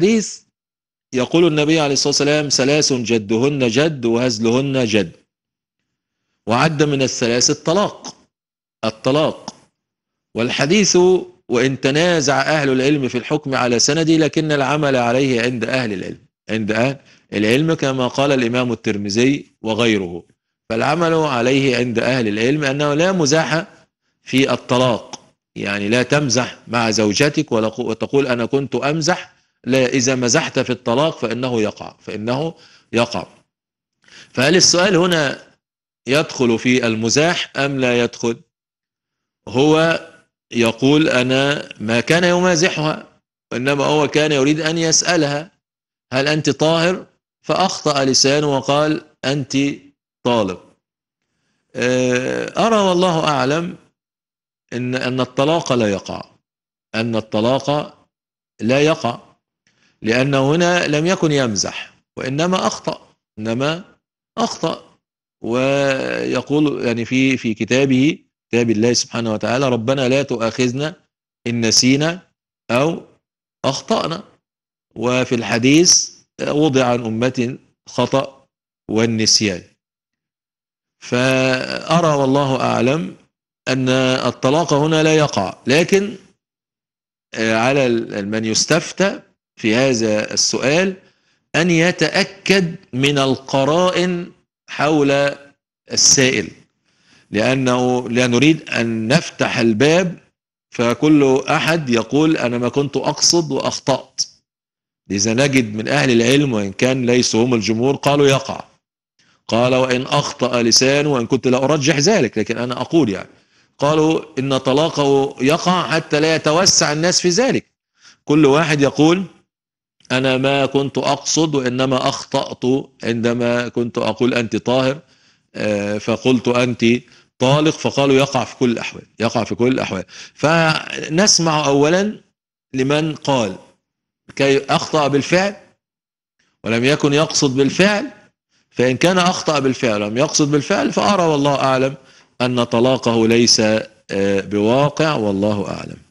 حديث يقول النبي عليه الصلاة والسلام ثلاث جدهن جد وهزلهن جد وعد من الثلاث الطلاق الطلاق والحديث وإن تنازع أهل العلم في الحكم على سندي لكن العمل عليه عند أهل العلم عند أهل العلم كما قال الإمام الترمذي وغيره فالعمل عليه عند أهل العلم أنه لا مزاح في الطلاق يعني لا تمزح مع زوجتك ولا تقول أنا كنت أمزح لا إذا مزحت في الطلاق فإنه يقع فإنه يقع فهل السؤال هنا يدخل في المزاح أم لا يدخل هو يقول أنا ما كان يمازحها إنما هو كان يريد أن يسألها هل أنت طاهر فأخطأ لسانه وقال أنت طالب آه، أرى والله أعلم إن أن الطلاق لا يقع أن الطلاق لا يقع لأنه هنا لم يكن يمزح وإنما أخطأ إنما أخطأ ويقول يعني في في كتابه كتاب الله سبحانه وتعالى ربنا لا تؤاخذنا إن نسينا أو أخطأنا وفي الحديث وضع عن أمة خطأ والنسيان فأرى والله أعلم أن الطلاق هنا لا يقع لكن على من يستفتى في هذا السؤال أن يتأكد من القرائن حول السائل لأنه لا نريد أن نفتح الباب فكل أحد يقول أنا ما كنت أقصد وأخطأت لذا نجد من أهل العلم وإن كان ليسوا هم الجمهور قالوا يقع قال وإن أخطأ لسان وإن كنت لا أرجح ذلك لكن أنا أقول يعني قالوا إن طلاقه يقع حتى لا يتوسع الناس في ذلك كل واحد يقول أنا ما كنت أقصد وإنما أخطأت عندما كنت أقول أنت طاهر آه، فقلت أنت طالق فقالوا يقع في كل الأحوال يقع في كل الأحوال فنسمع أولا لمن قال كي أخطأ بالفعل ولم يكن يقصد بالفعل فإن كان أخطأ بالفعل ولم يقصد بالفعل فأرى والله أعلم أن طلاقه ليس آه، بواقع والله أعلم